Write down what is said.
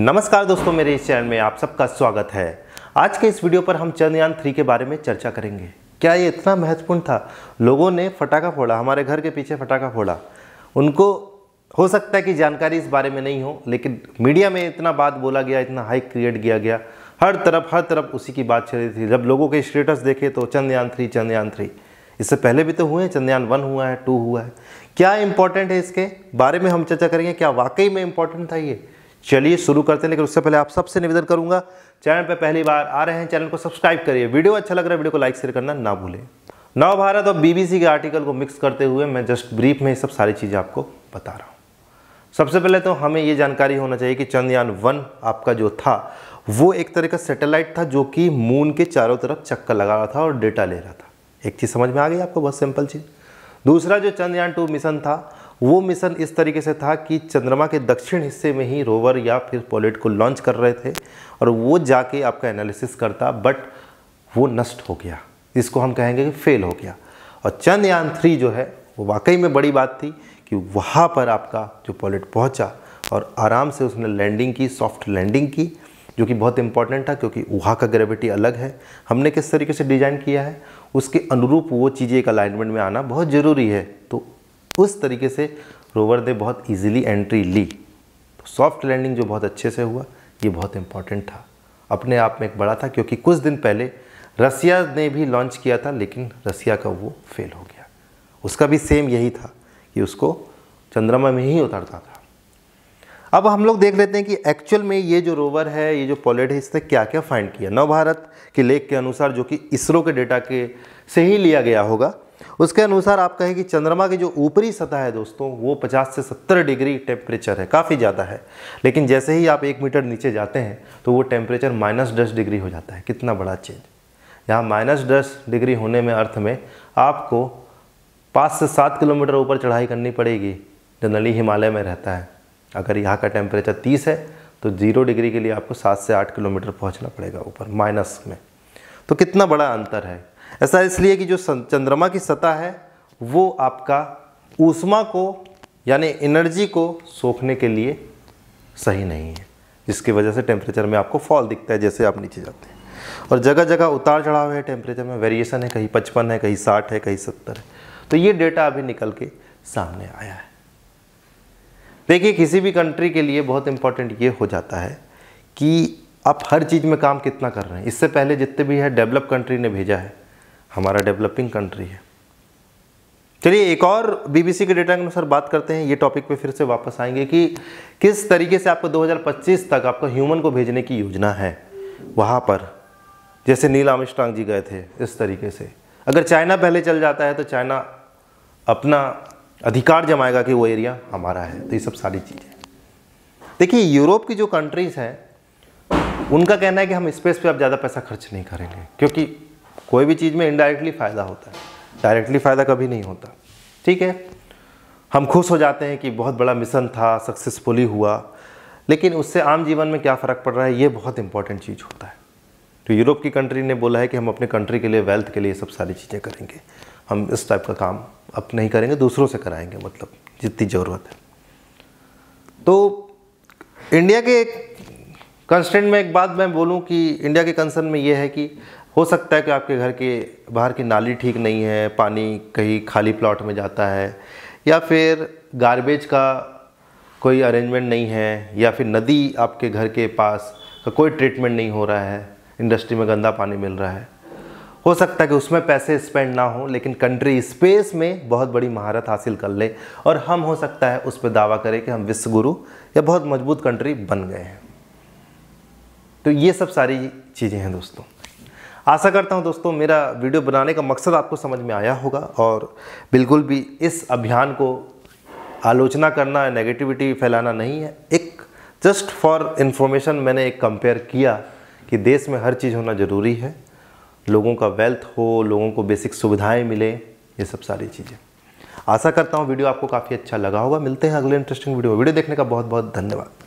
नमस्कार दोस्तों मेरे इस चैनल में आप सबका स्वागत है आज के इस वीडियो पर हम चंद्रयान थ्री के बारे में चर्चा करेंगे क्या ये इतना महत्वपूर्ण था लोगों ने फटाखा फोड़ा हमारे घर के पीछे फटाखा फोड़ा उनको हो सकता है कि जानकारी इस बारे में नहीं हो लेकिन मीडिया में इतना बात बोला गया इतना हाइक क्रिएट किया गया हर तरफ हर तरफ उसी की बात चल रही थी जब लोगों के स्टेटस देखे तो चंद्रयान थ्री चंद्रयान थ्री इससे पहले भी तो हुए हैं चंद्रयान वन हुआ है टू हुआ है क्या इंपॉर्टेंट है इसके बारे में हम चर्चा करेंगे क्या वाकई में इंपॉर्टेंट था ये चलिए शुरू करते हैं लेकिन उससे पहले आप सबसे निवेदन करूंगा चैनल पर पहली बार आ रहे हैं चैनल को सब्सक्राइब करिए वीडियो अच्छा लग रहा है वीडियो को लाइक शेयर करना ना भूलें नव भारत और बीबीसी के आर्टिकल को मिक्स करते हुए मैं जस्ट ब्रीफ में ये सब सारी चीज़ें आपको बता रहा हूँ सबसे पहले तो हमें ये जानकारी होना चाहिए कि चंद्रयान वन आपका जो था वो एक तरह का सेटेलाइट था जो कि मून के चारों तरफ चक्कर लगा रहा था और डेटा ले रहा था एक चीज़ समझ में आ गई आपको बहुत सिंपल चीज़ दूसरा जो चंद्रयान टू मिशन था वो मिशन इस तरीके से था कि चंद्रमा के दक्षिण हिस्से में ही रोवर या फिर पॉलेट को लॉन्च कर रहे थे और वो जाके आपका एनालिसिस करता बट वो नष्ट हो गया इसको हम कहेंगे कि फेल हो गया और चंद्रयान थ्री जो है वो वाकई में बड़ी बात थी कि वहाँ पर आपका जो पॉलेट पहुँचा और आराम से उसने लैंडिंग की सॉफ्ट लैंडिंग की जो कि बहुत इंपॉर्टेंट था क्योंकि वहाँ का ग्रेविटी अलग है हमने किस तरीके से डिज़ाइन किया है उसके अनुरूप वो चीज़ें एक अलाइनमेंट में आना बहुत ज़रूरी है तो उस तरीके से रोवर ने बहुत इजीली एंट्री ली तो सॉफ्ट लैंडिंग जो बहुत अच्छे से हुआ ये बहुत इम्पॉर्टेंट था अपने आप में एक बड़ा था क्योंकि कुछ दिन पहले रसिया ने भी लॉन्च किया था लेकिन रसिया का वो फेल हो गया उसका भी सेम यही था कि उसको चंद्रमा में ही उतरता था अब हम लोग देख लेते हैं कि एक्चुअल में ये जो रोवर है ये जो पॉलेट है इसने क्या क्या फाइंड किया नवभारत के लेख के अनुसार जो कि इसरो के डेटा के से ही लिया गया होगा उसके अनुसार आप कहें कि चंद्रमा की जो ऊपरी सतह है दोस्तों वो 50 से 70 डिग्री टेम्परेचर है काफ़ी ज़्यादा है लेकिन जैसे ही आप एक मीटर नीचे जाते हैं तो वो टेम्परेचर माइनस दस डिग्री हो जाता है कितना बड़ा चेंज यहाँ माइनस दस डिग्री होने में अर्थ में आपको पाँच से सात किलोमीटर ऊपर चढ़ाई करनी पड़ेगी जनरली हिमालय में रहता है अगर यहाँ का टेम्परेचर तीस है तो जीरो डिग्री के लिए आपको सात से आठ किलोमीटर पहुँचना पड़ेगा ऊपर माइनस में तो कितना बड़ा अंतर है ऐसा इसलिए कि जो चंद्रमा की सतह है वो आपका ऊष्मा को यानी एनर्जी को सोखने के लिए सही नहीं है जिसकी वजह से टेम्परेचर में आपको फॉल दिखता है जैसे आप नीचे जाते हैं और जगह जगह उतार चढ़ाव है टेम्परेचर में वेरिएशन है कहीं पचपन है कहीं साठ है कहीं सत्तर है तो ये डेटा अभी निकल के सामने आया है देखिए किसी भी कंट्री के लिए बहुत इंपॉर्टेंट ये हो जाता है कि आप हर चीज़ में काम कितना कर रहे हैं इससे पहले जितने भी है डेवलप कंट्री ने भेजा है हमारा डेवलपिंग कंट्री है चलिए एक और बीबीसी के डेटा के अनुसार बात करते हैं ये टॉपिक पे फिर से वापस आएंगे कि किस तरीके से आपको 2025 तक आपको ह्यूमन को भेजने की योजना है वहाँ पर जैसे नील आमिस्ट्रांग जी गए थे इस तरीके से अगर चाइना पहले चल जाता है तो चाइना अपना अधिकार जमाएगा कि वो एरिया हमारा है तो ये सब सारी चीज़ें देखिए यूरोप की जो कंट्रीज़ हैं उनका कहना है कि हम स्पेस पे अब ज़्यादा पैसा खर्च नहीं करेंगे क्योंकि कोई भी चीज़ में इनडायरेक्टली फ़ायदा होता है डायरेक्टली फ़ायदा कभी नहीं होता ठीक है हम खुश हो जाते हैं कि बहुत बड़ा मिशन था सक्सेसफुली हुआ लेकिन उससे आम जीवन में क्या फ़र्क पड़ रहा है ये बहुत इंपॉर्टेंट चीज़ होता है तो यूरोप की कंट्री ने बोला है कि हम अपने कंट्री के लिए वेल्थ के लिए सब सारी चीज़ें करेंगे हम इस टाइप का काम अब नहीं करेंगे दूसरों से कराएंगे मतलब जितनी ज़रूरत है तो इंडिया के कंस्टेंट में एक बात मैं बोलूँ कि इंडिया के कंसर्न में ये है कि हो सकता है कि आपके घर के बाहर की नाली ठीक नहीं है पानी कहीं खाली प्लॉट में जाता है या फिर गार्बेज का कोई अरेंजमेंट नहीं है या फिर नदी आपके घर के पास का कोई ट्रीटमेंट नहीं हो रहा है इंडस्ट्री में गंदा पानी मिल रहा है हो सकता है कि उसमें पैसे स्पेंड ना हो लेकिन कंट्री स्पेस में बहुत बड़ी महारत हासिल कर ले और हम हो सकता है उस पर दावा करें कि हम विश्व गुरु या बहुत मजबूत कंट्री बन गए हैं तो ये सब सारी चीज़ें हैं दोस्तों आशा करता हूं दोस्तों मेरा वीडियो बनाने का मकसद आपको समझ में आया होगा और बिल्कुल भी इस अभियान को आलोचना करना नेगेटिविटी फैलाना नहीं है एक जस्ट फॉर इन्फॉर्मेशन मैंने एक कंपेयर किया कि देश में हर चीज़ होना ज़रूरी है लोगों का वेल्थ हो लोगों को बेसिक सुविधाएं मिले ये सब सारी चीज़ें आशा करता हूँ वीडियो आपको काफ़ी अच्छा लगा होगा मिलते हैं अगले इंटरेस्टिंग वीडियो वीडियो देखने का बहुत बहुत धन्यवाद